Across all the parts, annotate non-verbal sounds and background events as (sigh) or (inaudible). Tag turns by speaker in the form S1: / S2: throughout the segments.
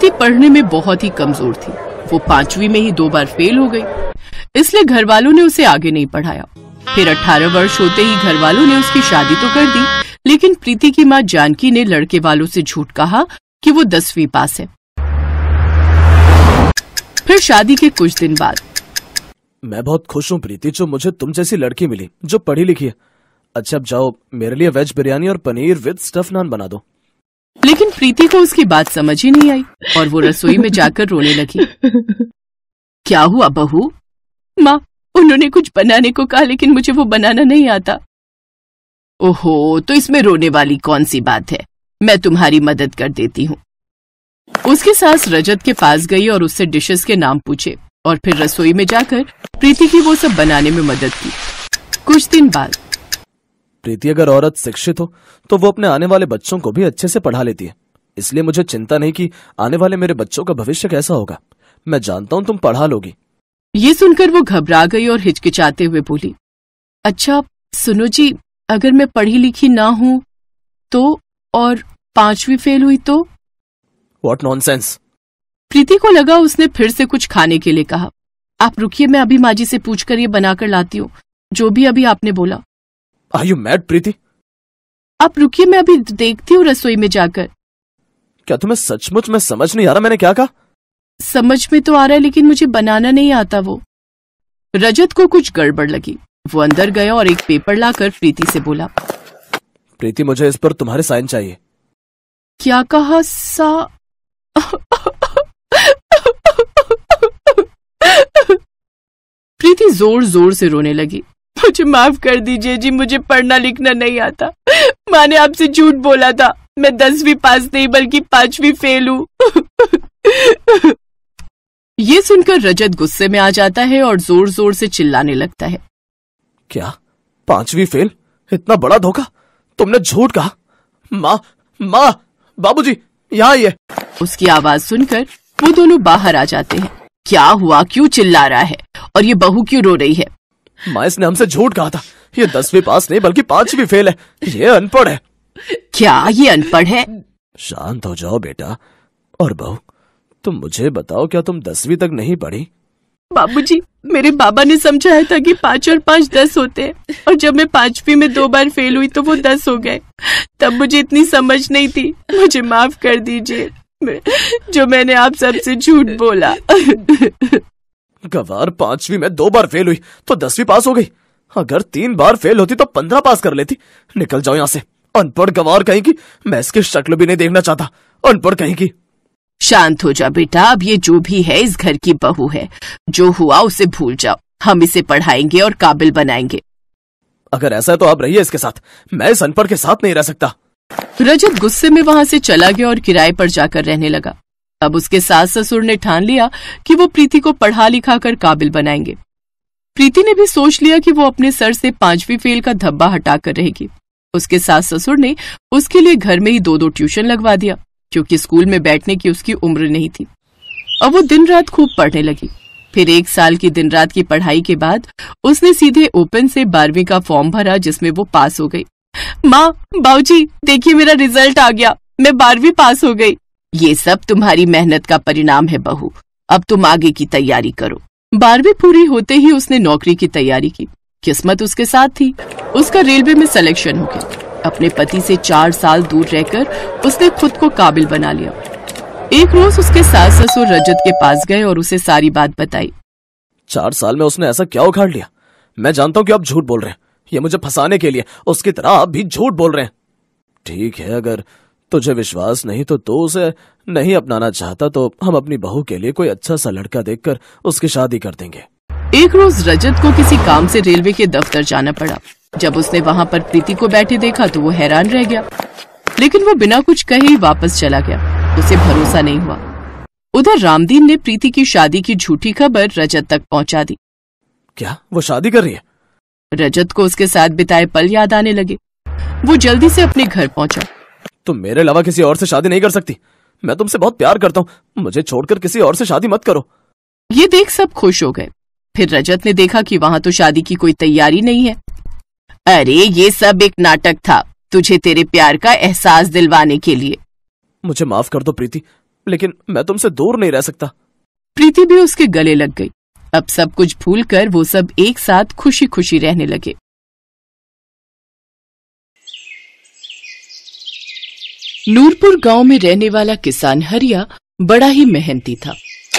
S1: श्रुति पढ़ने में बहुत ही कमजोर थी वो पांचवी में ही दो बार फेल हो गई इसलिए घर वालों ने उसे आगे नहीं पढ़ाया फिर 18 वर्ष होते ही घर वालों ने उसकी शादी तो कर दी लेकिन प्रीति की माँ जानकी ने लड़के वालों से झूठ कहा कि वो दसवीं पास है फिर शादी के कुछ
S2: दिन बाद मैं बहुत खुश हूँ प्रीति जो मुझे तुम जैसी लड़की मिली जो पढ़ी लिखी है अच्छा अब जाओ मेरे लिए वेज बिरयानी और पनीर विद स्टफ नान बना दो
S1: लेकिन प्रीति को उसकी बात समझ ही नहीं आई और वो रसोई में जाकर रोने लगी (laughs) क्या हुआ बहू माँ उन्होंने कुछ बनाने को कहा लेकिन मुझे वो बनाना नहीं आता ओहो तो इसमें रोने वाली कौन सी बात है मैं तुम्हारी मदद कर देती हूँ उसकी सास रजत के पास गई और उससे डिशेस के नाम पूछे और फिर रसोई में जाकर प्रीति की वो सब बनाने में मदद की कुछ दिन बाद
S2: प्रीति अगर औरत शिक्षित हो तो वो अपने आने वाले बच्चों को भी अच्छे से पढ़ा लेती है इसलिए मुझे चिंता नहीं कि आने वाले मेरे बच्चों का भविष्य कैसा होगा मैं जानता हूँ तुम पढ़ा लोगी
S1: ये सुनकर वो घबरा गई और हिचकिचाते हुए बोली अच्छा सुनो जी अगर मैं पढ़ी लिखी ना हूँ तो और पांचवी फेल हुई तो वॉट नॉन प्रीति को लगा उसने फिर से कुछ खाने के लिए कहा आप रुकिए मैं अभी माजी से पूछकर ये बनाकर लाती हूँ जो भी अभी आपने बोला
S2: आर यू मैड प्रीति
S1: आप रुकिए मैं अभी देखती हूँ रसोई में जाकर
S2: क्या तुम्हें सचमुच में समझ नहीं आ रहा मैंने क्या कहा
S1: समझ में तो आ रहा है लेकिन मुझे बनाना नहीं आता वो रजत को कुछ गड़बड़ लगी वो अंदर गया और एक पेपर लाकर प्रीति से बोला
S2: प्रीति मुझे इस पर तुम्हारे साइन चाहिए
S1: क्या कहा सा प्रीति जोर जोर से रोने लगी मुझे माफ कर दीजिए जी मुझे पढ़ना लिखना नहीं आता माँ ने आपसे झूठ बोला था मैं दसवीं पास नहीं बल्कि पांचवी फेल हूँ ये सुनकर रजत गुस्से में आ जाता है और जोर जोर से चिल्लाने लगता है
S2: क्या पांचवी फेल इतना बड़ा धोखा तुमने झूठ कहा माँ माँ बाबू जी
S1: यहाँ ये उसकी आवाज सुनकर वो दोनों बाहर आ जाते हैं क्या हुआ क्यों चिल्ला रहा है और ये बहू क्यों रो रही है
S2: माइस ने हमसे झूठ कहा था ये दसवीं पास नहीं बल्कि पांचवी फेल है ये अनपढ़ है क्या ये अनपढ़ है शांत हो जाओ बेटा और बहू तुम मुझे बताओ क्या तुम दसवीं तक नहीं पढ़ी
S1: बाबूजी मेरे बाबा ने समझाया था कि पाँच और पाँच दस होते हैं और जब मैं पांचवी में दो बार फेल हुई तो वो दस हो गए तब मुझे इतनी समझ नहीं थी मुझे माफ कर दीजिए जो मैंने आप सबसे झूठ बोला
S2: गवार पांचवी में दो बार फेल हुई तो दसवीं पास हो गई अगर तीन बार फेल होती तो पंद्रह पास कर लेती निकल जाओ यहाँ से अनपढ़ गवार कहीं की मैं इसकी शक्ल भी नहीं देखना चाहता
S1: अनपढ़ कहीं की शांत हो जा बेटा अब ये जो भी है इस घर की बहू है जो हुआ उसे भूल जाओ हम इसे पढ़ाएंगे और काबिल बनाएंगे अगर ऐसा है तो आप रहिए इसके साथ मैं इस अनपढ़ के साथ नहीं रह सकता रजत गुस्से में वहाँ से चला गया और किराए पर जाकर रहने लगा अब उसके सास ससुर ने ठान लिया कि वो प्रीति को पढ़ा लिखा कर काबिल बनाएंगे प्रीति ने भी सोच लिया कि वो अपने सर से पांचवी फेल का धब्बा हटाकर रहेगी उसके सास ससुर ने उसके लिए घर में ही दो दो ट्यूशन लगवा दिया क्योंकि स्कूल में बैठने की उसकी उम्र नहीं थी और वो दिन रात खूब पढ़ने लगी फिर एक साल की दिन रात की पढ़ाई के बाद उसने सीधे ओपन से बारहवीं का फॉर्म भरा जिसमें वो पास हो गई माँ बाबूजी देखिए मेरा रिजल्ट आ गया मैं बारहवीं पास हो गई ये सब तुम्हारी मेहनत का परिणाम है बहू अब तुम आगे की तैयारी करो बारहवीं पूरी होते ही उसने नौकरी की तैयारी की किस्मत उसके साथ थी उसका रेलवे में सिलेक्शन हो गया अपने पति से चार साल दूर रहकर उसने खुद को काबिल बना लिया एक रोज उसके सास ससुर रजत के पास गए और उसे सारी बात बताई
S2: चार साल में उसने ऐसा क्या उखाड़ लिया मैं जानता हूँ कि आप झूठ बोल रहे हैं ये मुझे फंसाने के लिए उसकी तरह आप भी झूठ बोल रहे हैं ठीक है अगर तुझे विश्वास नहीं तो तू उसे नहीं अपनाना चाहता तो हम अपनी बहू के लिए कोई अच्छा सा लड़का देखकर उसकी शादी कर देंगे
S1: एक रोज रजत को किसी काम से रेलवे के दफ्तर जाना पड़ा जब उसने वहाँ पर प्रीति को बैठे देखा तो वो हैरान रह गया लेकिन वो बिना कुछ कहे ही वापस चला गया उसे भरोसा नहीं हुआ उधर रामदीन ने प्रीति की शादी की झूठी खबर रजत तक पहुँचा दी क्या वो शादी कर रही है रजत को उसके साथ बिताए पल याद आने लगे वो जल्दी से अपने घर पहुंचा तुम
S2: मेरे अलावा किसी और से शादी नहीं कर सकती
S1: मैं तुमसे बहुत प्यार करता हूँ मुझे छोड़कर किसी और से शादी मत करो ये देख सब खुश हो गए फिर रजत ने देखा कि वहाँ तो शादी की कोई तैयारी नहीं है अरे ये सब एक नाटक था तुझे तेरे प्यार का एहसास दिलवाने के लिए मुझे माफ कर दो प्रीति लेकिन मैं तुमसे दूर नहीं रह सकता प्रीति भी उसके गले लग गई अब सब कुछ भूलकर वो सब एक साथ खुशी खुशी रहने लगे नूरपुर गांव में रहने वाला किसान हरिया बड़ा ही मेहनती था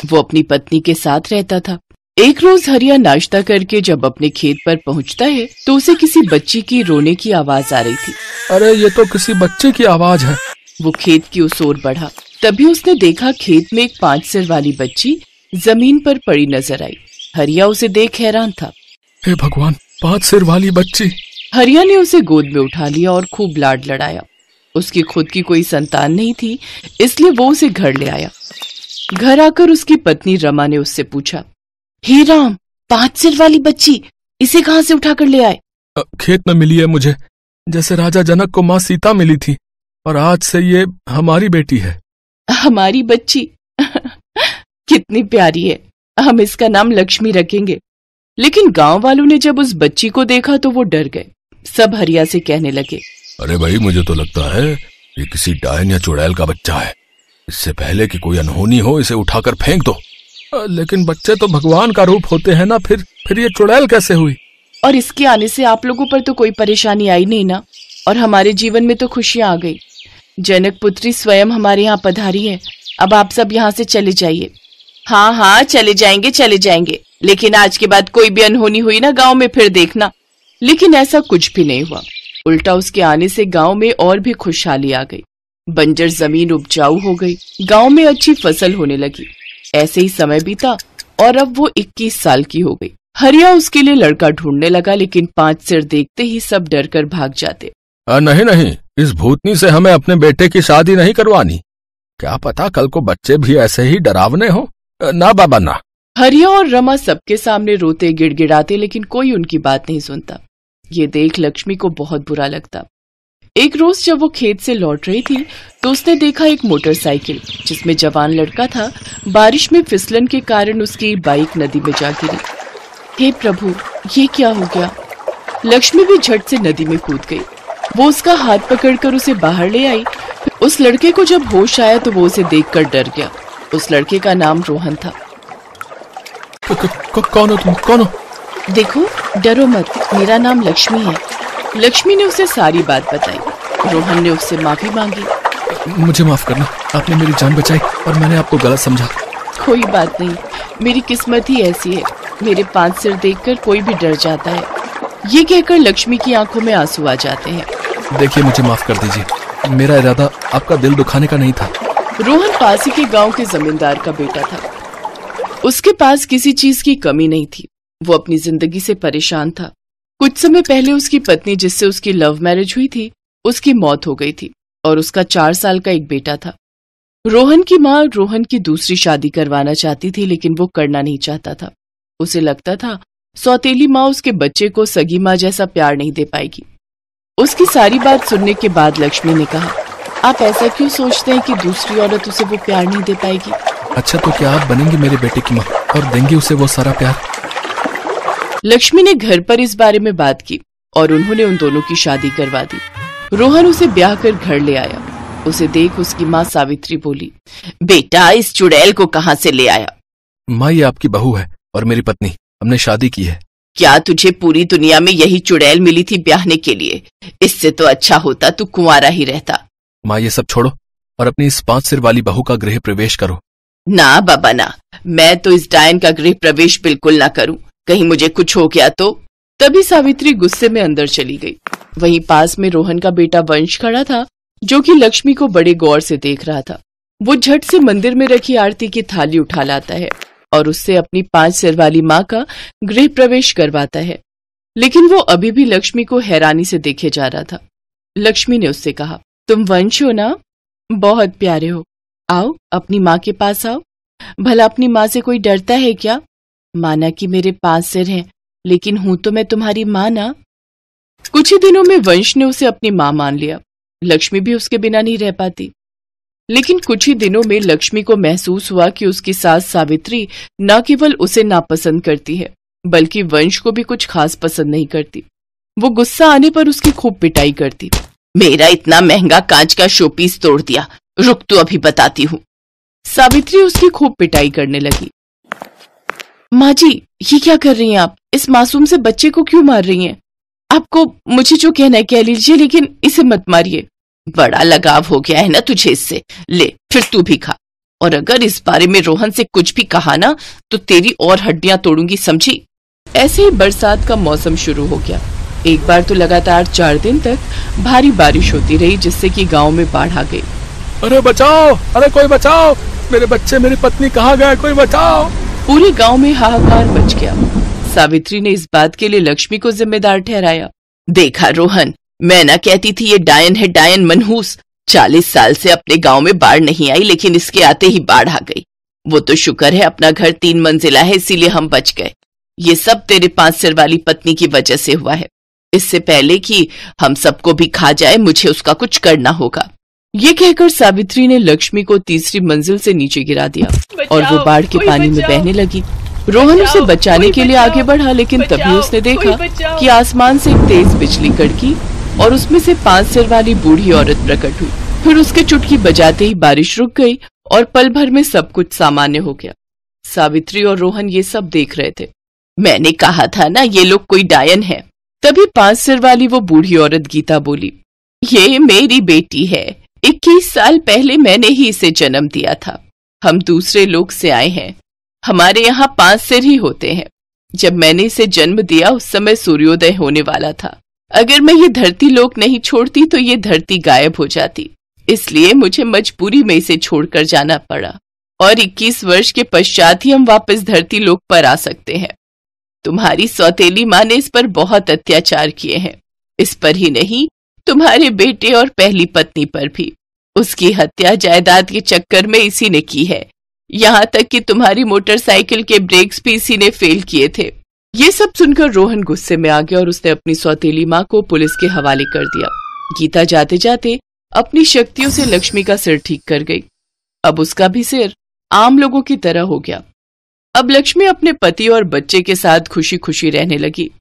S1: वो अपनी पत्नी के साथ रहता था एक रोज हरिया नाश्ता करके जब अपने खेत पर पहुंचता है तो उसे किसी बच्ची की रोने की आवाज आ रही थी अरे ये तो किसी बच्चे की आवाज है वो खेत की उस ओर बढ़ा तभी उसने देखा खेत में एक पाँच सिर वाली बच्ची जमीन पर पड़ी नजर आई हरिया उसे देख हैरान था हे भगवान पाँच सिर वाली बच्ची हरिया ने उसे गोद में उठा लिया और खूब लाड लड़ाया उसकी खुद की कोई संतान नहीं थी इसलिए वो उसे घर ले आया घर आकर उसकी पत्नी रमा ने उससे पूछा हे राम पांच सिर वाली बच्ची इसे कहाँ से उठाकर ले आए खेत में मिली है मुझे
S3: जैसे राजा जनक को माँ सीता मिली थी और आज से ये हमारी बेटी है
S1: हमारी बच्ची (laughs) कितनी प्यारी है हम इसका नाम लक्ष्मी रखेंगे लेकिन गांव वालों ने जब उस बच्ची को देखा तो वो डर गए सब हरिया से कहने लगे
S3: अरे भाई मुझे तो लगता है ये किसी डायन या चुड़ैल का बच्चा है इससे पहले कि कोई अनहोनी हो इसे उठाकर फेंक दो
S1: लेकिन बच्चे तो भगवान का
S3: रूप होते हैं ना फिर फिर ये चुड़ैल कैसे हुई
S1: और इसके आने से आप लोगों पर तो कोई परेशानी आई नहीं ना और हमारे जीवन में तो खुशियाँ आ गई जनक पुत्री स्वयं हमारे यहाँ पधारी है अब आप सब यहाँ से चले जाइए हाँ हाँ चले जाएंगे चले जाएंगे लेकिन आज के बाद कोई भी अनहोनी हुई ना गांव में फिर देखना लेकिन ऐसा कुछ भी नहीं हुआ उल्टा उसके आने से गांव में और भी खुशहाली आ गई बंजर जमीन उपजाऊ हो गई गांव में अच्छी फसल होने लगी ऐसे ही समय बीता और अब वो 21 साल की हो गई हरिया उसके लिए लड़का ढूंढने लगा लेकिन पांच सिर देखते ही सब डर कर भाग जाते
S3: आ, नहीं नहीं इस भूतनी से हमें अपने बेटे की शादी नहीं करवानी क्या पता कल को बच्चे भी ऐसे ही डरावने हो ना बाबा ना
S1: हरिया और रमा सबके सामने रोते गिड़गिड़ाते लेकिन कोई उनकी बात नहीं सुनता ये देख लक्ष्मी को बहुत बुरा लगता एक रोज जब वो खेत से लौट रही थी तो उसने देखा एक मोटरसाइकिल जिसमें जवान लड़का था बारिश में फिसलन के कारण उसकी बाइक नदी में जा गिरी हे प्रभु ये क्या हो गया लक्ष्मी भी झट से नदी में कूद गई वो उसका हाथ पकड़कर उसे बाहर ले आई उस लड़के को जब होश आया तो वो उसे देख डर गया उस लड़के का नाम रोहन था कौन हो तुम कौन हो देखो डरो मत मेरा नाम लक्ष्मी है लक्ष्मी ने उसे सारी बात बताई रोहन ने उससे माफी मांगी
S3: मुझे माफ करना आपने मेरी जान बचाई और मैंने आपको गलत समझा
S1: कोई बात नहीं मेरी किस्मत ही ऐसी है मेरे पांच सिर देखकर कोई भी डर जाता है ये कहकर लक्ष्मी की आंखों में आंसू आ जाते हैं
S3: देखिए मुझे माफ कर दीजिए मेरा इरादा आपका दिल दुखाने का नहीं था
S1: रोहन पासी के गांव के जमींदार का बेटा था उसके पास किसी चीज की कमी नहीं थी वो अपनी जिंदगी से परेशान था कुछ समय पहले उसकी पत्नी जिससे उसकी लव मैरिज हुई थी उसकी मौत हो गई थी और उसका चार साल का एक बेटा था रोहन की माँ रोहन की दूसरी शादी करवाना चाहती थी लेकिन वो करना नहीं चाहता था उसे लगता था सौतेली माँ उसके बच्चे को सगी माँ जैसा प्यार नहीं दे पाएगी उसकी सारी बात सुनने के बाद लक्ष्मी ने कहा आप ऐसा क्यों सोचते हैं कि दूसरी औरत उसे वो प्यार नहीं दे पाएगी
S3: अच्छा तो क्या आप बनेंगे मेरे बेटे की माँ और देंगे उसे वो सारा
S1: प्यार लक्ष्मी ने घर पर इस बारे में बात की और उन्होंने उन दोनों की शादी करवा दी रोहन उसे ब्याह कर घर ले आया उसे देख उसकी माँ सावित्री बोली बेटा इस चुड़ैल को कहाँ से ले आया
S3: माँ ये आपकी बहू है और मेरी पत्नी हमने शादी की है
S1: क्या तुझे पूरी दुनिया में यही चुड़ैल मिली थी ब्याहने के लिए इससे तो अच्छा होता तू कुरा ही रहता
S3: माँ ये सब छोड़ो और अपनी इस पांच सिर वाली बहू का गृह प्रवेश करो
S1: ना बाबा ना मैं तो इस डायन का गृह प्रवेश बिल्कुल ना करूं कहीं मुझे कुछ हो गया तो तभी सावित्री गुस्से में अंदर चली गई वहीं पास में रोहन का बेटा वंश खड़ा था जो कि लक्ष्मी को बड़े गौर से देख रहा था वो झट से मंदिर में रखी आरती की थाली उठा लाता है और उससे अपनी पांच सिर वाली माँ का गृह प्रवेश करवाता है लेकिन वो अभी भी लक्ष्मी को हैरानी से देखे जा रहा था लक्ष्मी ने उससे कहा तुम वंश हो ना बहुत प्यारे हो आओ अपनी माँ के पास आओ भला अपनी माँ से कोई डरता है क्या माना कि मेरे पास सिर है लेकिन हूं तो मैं तुम्हारी माँ ना कुछ ही दिनों में वंश ने उसे अपनी माँ मान लिया लक्ष्मी भी उसके बिना नहीं रह पाती लेकिन कुछ ही दिनों में लक्ष्मी को महसूस हुआ कि उसकी सास सावित्री न केवल उसे नापसंद करती है बल्कि वंश को भी कुछ खास पसंद नहीं करती वो गुस्सा आने पर उसकी खूब पिटाई करती मेरा इतना महंगा कांच का शोपीस तोड़ दिया रुक तो अभी बताती हूँ सावित्री उसकी खूब पिटाई करने लगी माँ जी ये क्या कर रही हैं आप इस मासूम से बच्चे को क्यों मार रही हैं आपको मुझे जो कहना है कह लीजिए लेकिन इसे मत मारिए बड़ा लगाव हो गया है ना तुझे इससे ले फिर तू भी खा और अगर इस बारे में रोहन से कुछ भी कहा ना तो तेरी और हड्डियां तोड़ूंगी समझी ऐसे ही बरसात का मौसम शुरू हो गया एक बार तो लगातार चार दिन तक भारी बारिश होती रही जिससे कि गांव में बाढ़ आ गई अरे बचाओ अरे
S3: कोई बचाओ मेरे बच्चे मेरी पत्नी कहाँ गए कोई बचाओ पूरे गांव में हाहाकार मच
S1: गया सावित्री ने इस बात के लिए लक्ष्मी को जिम्मेदार ठहराया देखा रोहन मैं ना कहती थी ये डायन है डायन मनहूस चालीस साल से अपने गांव में बाढ़ नहीं आई लेकिन इसके आते ही बाढ़ आ गई वो तो शुक्र है अपना घर तीन मंजिला है इसीलिए हम बच गए ये सब तेरे पांच सिर वाली पत्नी की वजह से हुआ है इससे पहले कि हम सबको भी खा जाए मुझे उसका कुछ करना होगा ये कहकर सावित्री ने लक्ष्मी को तीसरी मंजिल से नीचे गिरा दिया और वो बाढ़ के पानी में बहने लगी रोहन उसे बचाने के लिए आगे बढ़ा लेकिन तभी उसने देखा कि आसमान से एक तेज बिजली कड़की और उसमें से पांच सिर वाली बूढ़ी औरत प्रकट हुई फिर उसके चुटकी बजाते ही बारिश रुक गई और पल भर में सब कुछ सामान्य हो गया सावित्री और रोहन ये सब देख रहे थे मैंने कहा था ना ये लोग कोई डायन है तभी पांच सिर वाली वो बूढ़ी औरत गीता बोली ये मेरी बेटी है इक्कीस साल पहले मैंने ही इसे जन्म दिया था हम दूसरे लोग से आए हैं हमारे यहाँ पांच सिर ही होते हैं जब मैंने इसे जन्म दिया उस समय सूर्योदय होने वाला था अगर मैं ये धरती लोक नहीं छोड़ती तो ये धरती गायब हो जाती इसलिए मुझे मजबूरी में इसे छोड़कर जाना पड़ा और 21 वर्ष के पश्चात ही हम वापस धरती लोक पर आ सकते हैं तुम्हारी सौतेली माँ ने इस पर बहुत अत्याचार किए हैं इस पर ही नहीं तुम्हारे बेटे और पहली पत्नी पर भी उसकी हत्या जायदाद के चक्कर में इसी ने की है यहाँ तक कि तुम्हारी मोटरसाइकिल के ब्रेक्स भी इसी ने फेल किए थे ये सब सुनकर रोहन गुस्से में आ गया और उसने अपनी सौतेली माँ को पुलिस के हवाले कर दिया गीता जाते जाते अपनी शक्तियों से लक्ष्मी का सिर ठीक कर गई अब उसका भी सिर आम लोगों की तरह हो गया अब लक्ष्मी अपने पति और बच्चे के साथ खुशी खुशी रहने लगी